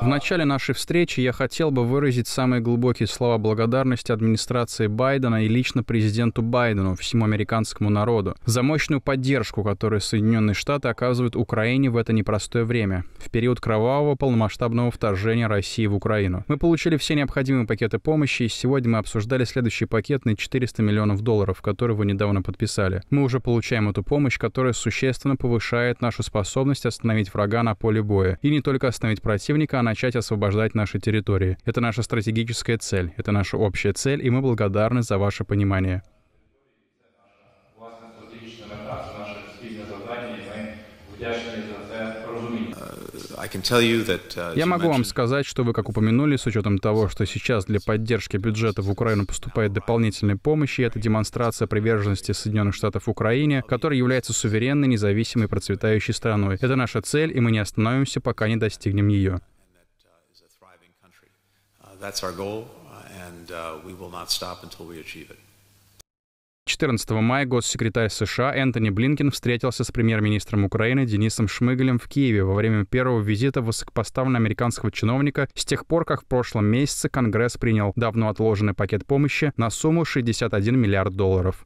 В начале нашей встречи я хотел бы выразить самые глубокие слова благодарности администрации Байдена и лично президенту Байдену, всему американскому народу, за мощную поддержку, которую Соединенные Штаты оказывают Украине в это непростое время, в период кровавого полномасштабного вторжения России в Украину. Мы получили все необходимые пакеты помощи, и сегодня мы обсуждали следующий пакет на 400 миллионов долларов, который вы недавно подписали. Мы уже получаем эту помощь, которая существенно повышает нашу способность остановить врага на поле боя. И не только остановить противника, а начать освобождать наши территории. Это наша стратегическая цель, это наша общая цель, и мы благодарны за ваше понимание. Э, uh, Я могу вам сказать, что вы, как упомянули, с учетом того, что сейчас для поддержки бюджета в Украину поступает дополнительная помощь, и это демонстрация приверженности Соединенных Штатов Украине, которая является суверенной, независимой процветающей страной. Это наша цель, и мы не остановимся, пока не достигнем ее country. Uh, that's our goal, uh, and uh, we will not stop until we achieve it. 14 мая госсекретарь США Энтони Блинкин встретился с премьер-министром Украины Денисом Шмыгалем в Киеве во время первого визита высокопоставленного американского чиновника с тех пор, как в прошлом месяце Конгресс принял давно отложенный пакет помощи на сумму 61 миллиард долларов.